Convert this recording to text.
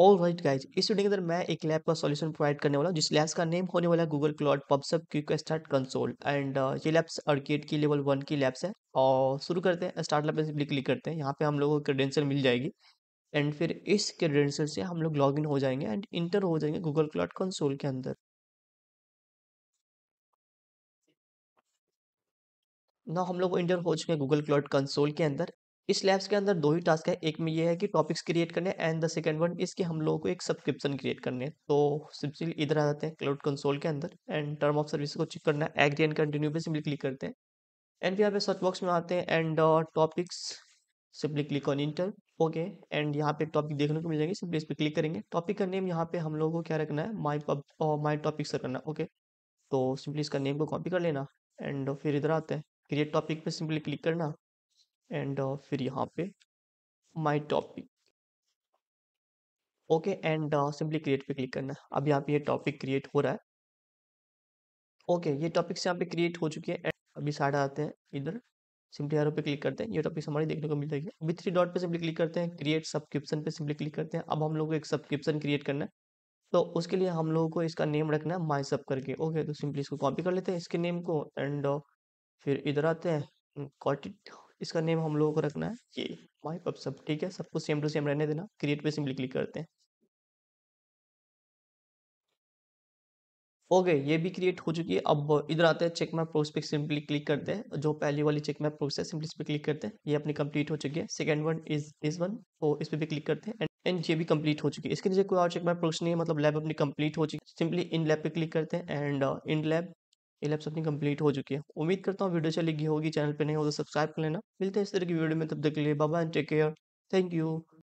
all right guys इस video के अंदर मैं एक लैब का सॉल्यूशन प्रोवाइड करने वाला हूँ जिस लैब्स का नेम होने वाला है Google cloud pubsub quick start console and ये लैब्स अर्केड की लेवल वन की लैब्स है और शुरू करते हैं स्टार्ट लैब सिंपली क्लिक करते हैं यहाँ पे हम लोगों को क्रेडेंशियल मिल जाएगी एंड फिर इस क्रेडेंशियल से हम लोग लॉग इन हो जाएंगे एंड इंटर हो जाएंगे गूगल क्लॉड कंसोल के अंदर ना हम लोग इंटर हो चुके हैं गूगल क्लॉड कंसोल के अंदर इस लैब्स के अंदर दो ही टास्क है एक में ये है कि टॉपिक्स क्रिएट करने एंड द सेकेंड वन इसके हम लोगों को एक सब्सक्रिप्शन क्रिएट करने तो सिंपली इधर आ जाते हैं क्लाउड कंसोल के अंदर एंड टर्म ऑफ सर्विस को चेक करना है एग्री एंड कंटिन्यू पे सिंपली क्लिक करते हैं एंड यहाँ पे सर्च बॉक्स में आते हैं and topics simply click on enter okay and यहाँ पे टॉपिक देखने को मिल जाएंगे सिंपली इस पर क्लिक करेंगे टॉपिक का नेम यहाँ पे हम लोगों को क्या रखना है माई पब और माई टॉपिक सर करना ओके तो सिंपली इसका नेम को कॉपी कर लेना एंड फिर इधर आते हैं क्रिएट टॉपिक पर सिंपली क्लिक करना एंड फिर यहाँ पे my topic okay and simply create पे क्लिक करना है अब यहाँ पे ये टॉपिक क्रिएट हो रहा है ओके okay, ये टॉपिक्स यहाँ पे क्रिएट हो चुकी है एंड अभी साइड आते हैं इधर सिंपली एरो पे क्लिक करते हैं ये टॉपिक्स हमारी देखने को मिल जाएगी अभी थ्री डॉट पे सिंपली क्लिक करते हैं क्रिएट सब्सक्रिप्शन पे सिंपली क्लिक करते हैं अब हम लोग को एक सब्सक्रिप्शन क्रिएट करना है तो उसके लिए हम लोगों को इसका नेम रखना है माई सब करके ओके तो सिंपली इसको कॉपी कर लेते हैं इसके नेम को एंड फिर इधर आते हैं कॉट इसका नेम हम लोगों को रखना है ये माई पब सब ठीक है सबको सेम टू सेम रहने देना क्रिएट पे सिंपली क्लिक करते हैं ओके ये भी क्रिएट हो चुकी है अब इधर आते हैं चेक मैप प्रोसेस पे सिंपली क्लिक करते हैं जो पहली वाली चेक मैप प्रोसेस है सिंपली इस पर क्लिक करते हैं ये अपनी कंप्लीट हो चुकी है second one is is one तो इस पर भी क्लिक करते हैं एंड ये भी कंप्लीट हो चुकी है इसके नीचे कोई और चेक मैप प्रोसेस नहीं है मतलब लैब अपनी कंप्लीट हो चुकी है सिंपली इन लैब पे क्लिक करते हैं एंड इन लैब एलेप्स अपनी कंप्लीट हो चुकी है उम्मीद करता हूँ वीडियो चली गई होगी चैनल पर नहीं हो तो सब्सक्राइब कर लेना मिलते हैं इस तरह की वीडियो में तब तक के लिए बाबा and take care thank you